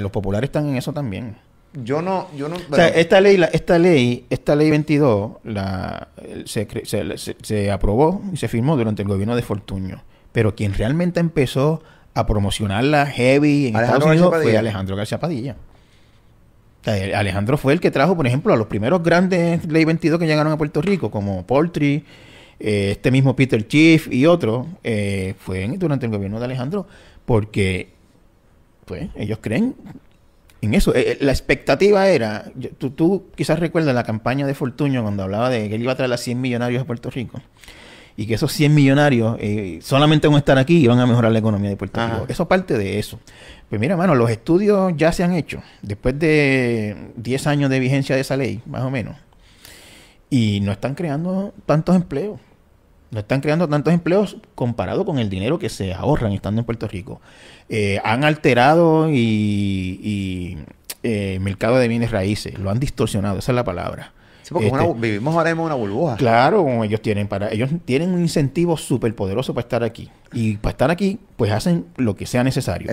los populares están en eso también. Yo no, yo no. esta ley, esta ley, esta ley 22, la, se, aprobó y se firmó durante el gobierno de Fortuño. Pero quien realmente empezó a promocionarla heavy en Estados Unidos fue Alejandro García Padilla. Alejandro fue el que trajo, por ejemplo, a los primeros grandes ley 22 que llegaron a Puerto Rico, como Poultry, eh, este mismo Peter Chief y otros, eh, fue durante el gobierno de Alejandro, porque pues ellos creen en eso. Eh, eh, la expectativa era, tú, quizás recuerdas la campaña de Fortuño cuando hablaba de que él iba a traer a 100 millonarios a Puerto Rico y que esos 100 millonarios eh, solamente van a estar aquí y van a mejorar la economía de Puerto Rico. Eso parte de eso. Pues mira, mano, los estudios ya se han hecho después de 10 años de vigencia de esa ley, más o menos, y no están creando tantos empleos. No están creando tantos empleos comparado con el dinero que se ahorran estando en Puerto Rico. Eh, han alterado y, eh, mercado de bienes raíces, lo han distorsionado, esa es la palabra. Este, vivimos ahora en una burbuja. Claro, ellos tienen para ellos tienen un incentivo súper poderoso para estar aquí. Y para estar aquí, pues hacen lo que sea necesario.